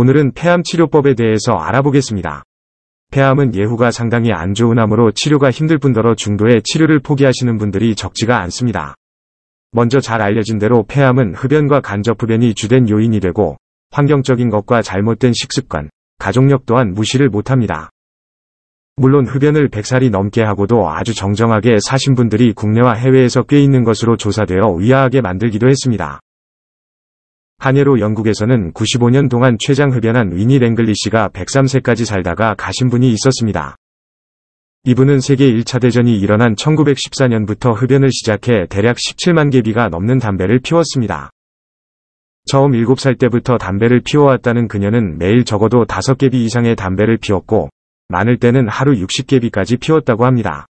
오늘은 폐암치료법에 대해서 알아보겠습니다. 폐암은 예후가 상당히 안 좋은 암으로 치료가 힘들 뿐더러 중도에 치료를 포기하시는 분들이 적지가 않습니다. 먼저 잘 알려진 대로 폐암은 흡연과 간접흡연이 주된 요인이 되고 환경적인 것과 잘못된 식습관, 가족력 또한 무시를 못합니다. 물론 흡연을 100살이 넘게 하고도 아주 정정하게 사신 분들이 국내와 해외에서 꽤 있는 것으로 조사되어 의아하게 만들기도 했습니다. 한예로 영국에서는 95년 동안 최장 흡연한 위니 랭글리시가 103세까지 살다가 가신 분이 있었습니다. 이분은 세계 1차 대전이 일어난 1914년부터 흡연을 시작해 대략 17만 개비가 넘는 담배를 피웠습니다. 처음 7살 때부터 담배를 피워왔다는 그녀는 매일 적어도 5개비 이상의 담배를 피웠고 많을 때는 하루 60개비까지 피웠다고 합니다.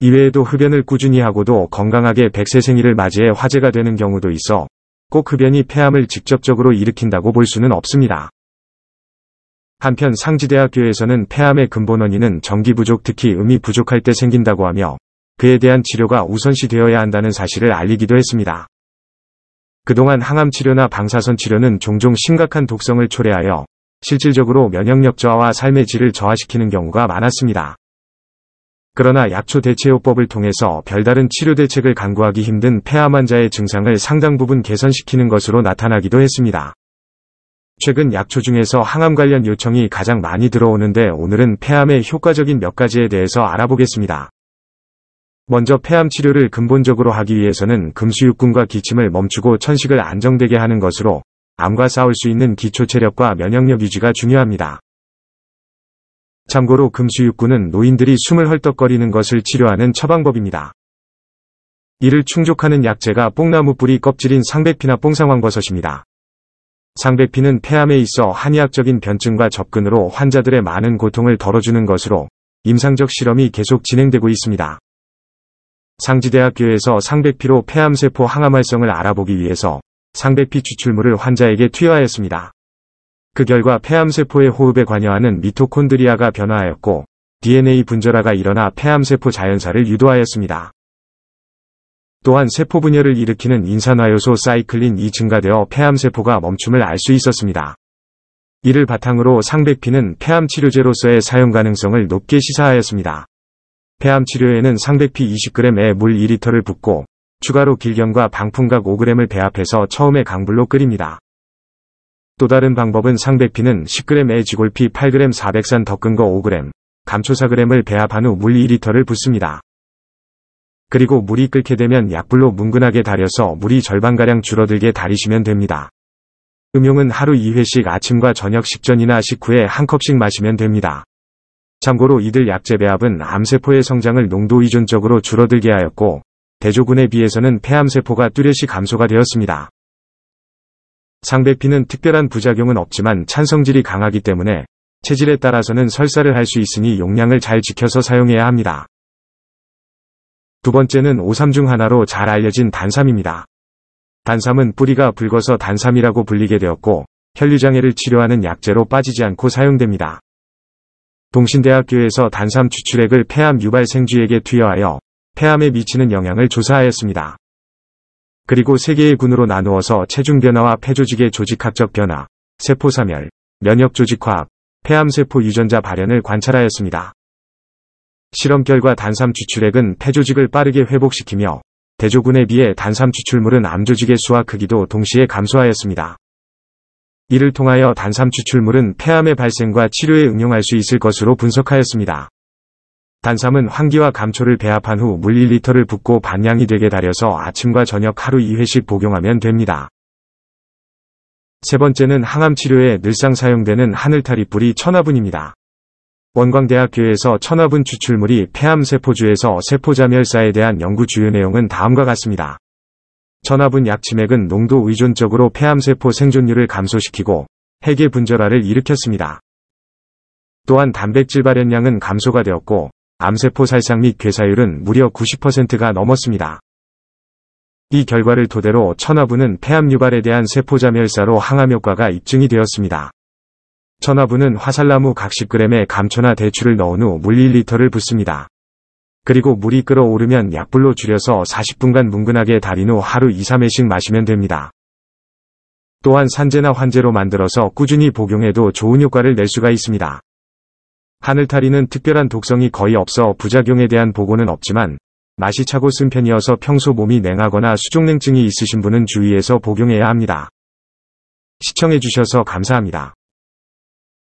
이외에도 흡연을 꾸준히 하고도 건강하게 100세 생일을 맞이해 화제가 되는 경우도 있어 꼭 흡연이 그 폐암을 직접적으로 일으킨다고 볼 수는 없습니다. 한편 상지대학교에서는 폐암의 근본 원인은 정기 부족 특히 음이 부족할 때 생긴다고 하며 그에 대한 치료가 우선시 되어야 한다는 사실을 알리기도 했습니다. 그동안 항암 치료나 방사선 치료는 종종 심각한 독성을 초래하여 실질적으로 면역력 저하와 삶의 질을 저하시키는 경우가 많았습니다. 그러나 약초 대체요법을 통해서 별다른 치료 대책을 강구하기 힘든 폐암 환자의 증상을 상당 부분 개선시키는 것으로 나타나기도 했습니다. 최근 약초 중에서 항암 관련 요청이 가장 많이 들어오는데 오늘은 폐암의 효과적인 몇 가지에 대해서 알아보겠습니다. 먼저 폐암 치료를 근본적으로 하기 위해서는 금수육군과 기침을 멈추고 천식을 안정되게 하는 것으로 암과 싸울 수 있는 기초 체력과 면역력 유지가 중요합니다. 참고로 금수육구는 노인들이 숨을 헐떡거리는 것을 치료하는 처방법입니다. 이를 충족하는 약재가 뽕나무 뿌리 껍질인 상백피나 뽕상황버섯입니다. 상백피는 폐암에 있어 한의학적인 변증과 접근으로 환자들의 많은 고통을 덜어주는 것으로 임상적 실험이 계속 진행되고 있습니다. 상지대학교에서 상백피로 폐암세포 항암활성을 알아보기 위해서 상백피 추출물을 환자에게 투여하였습니다. 그 결과 폐암세포의 호흡에 관여하는 미토콘드리아가 변화하였고 DNA 분절화가 일어나 폐암세포 자연사를 유도하였습니다. 또한 세포 분열을 일으키는 인산화효소 사이클린이 증가되어 폐암세포가 멈춤을 알 수 있었습니다. 이를 바탕으로 상백피는 폐암치료제로서의 사용 가능성을 높게 시사하였습니다. 폐암치료에는 상백피 20g에 물 2리터를 붓고 추가로 길경과 방풍각 5g을 배합해서 처음에 강불로 끓입니다. 또 다른 방법은 상백피는 10g 에지골피 8g 400산 덕근거 5g, 감초 4g을 배합한 후 물 2리터를 붓습니다. 그리고 물이 끓게 되면 약불로 뭉근하게 달여서 물이 절반가량 줄어들게 달이시면 됩니다. 음용은 하루 2회씩 아침과 저녁 식전이나 식후에 한 컵씩 마시면 됩니다. 참고로 이들 약재 배합은 암세포의 성장을 농도 이존적으로 줄어들게 하였고 대조군에 비해서는 폐암세포가 뚜렷이 감소가 되었습니다. 상대피는 특별한 부작용은 없지만 찬성질이 강하기 때문에 체질에 따라서는 설사를 할 수 있으니 용량을 잘 지켜서 사용해야 합니다. 두 번째는 오삼 중 하나로 잘 알려진 단삼입니다. 단삼은 뿌리가 붉어서 단삼이라고 불리게 되었고 혈류장애를 치료하는 약재로 빠지지 않고 사용됩니다. 동신대학교에서 단삼 추출액을 폐암 유발 생쥐에게 투여하여 폐암에 미치는 영향을 조사하였습니다. 그리고 세 개의 군으로 나누어서 체중 변화와 폐조직의 조직학적 변화, 세포사멸, 면역조직화학, 폐암세포 유전자 발현을 관찰하였습니다. 실험 결과 단삼 추출액은 폐조직을 빠르게 회복시키며 대조군에 비해 단삼 추출물은 암조직의 수와 크기도 동시에 감소하였습니다. 이를 통하여 단삼 추출물은 폐암의 발생과 치료에 응용할 수 있을 것으로 분석하였습니다. 단삼은 황기와 감초를 배합한 후 물 1리터를 붓고 반량이 되게 달여서 아침과 저녁 하루 2회씩 복용하면 됩니다. 세 번째는 항암 치료에 늘상 사용되는 하늘타리 뿌리 천화분입니다. 원광대학교에서 천화분 추출물이 폐암세포주에서 세포자멸사에 대한 연구 주요 내용은 다음과 같습니다. 천화분 약침액은 농도 의존적으로 폐암세포 생존율을 감소시키고 핵의 분절화를 일으켰습니다. 또한 단백질 발현량은 감소가 되었고 암세포 살상 및 괴사율은 무려 90%가 넘었습니다. 이 결과를 토대로 천화부는 폐암 유발에 대한 세포자 멸사로 항암 효과가 입증이 되었습니다. 천화부는 화살나무 각 10g에 감초나 대추를 넣은 후 물 1리터를 붓습니다. 그리고 물이 끓어오르면 약불로 줄여서 40분간 뭉근하게 달인 후 하루 2, 3회씩 마시면 됩니다. 또한 산재나 환재로 만들어서 꾸준히 복용해도 좋은 효과를 낼 수가 있습니다. 하늘타리는 특별한 독성이 거의 없어 부작용에 대한 보고는 없지만 맛이 차고 쓴 편이어서 평소 몸이 냉하거나 수족냉증이 있으신 분은 주의해서 복용해야 합니다. 시청해주셔서 감사합니다.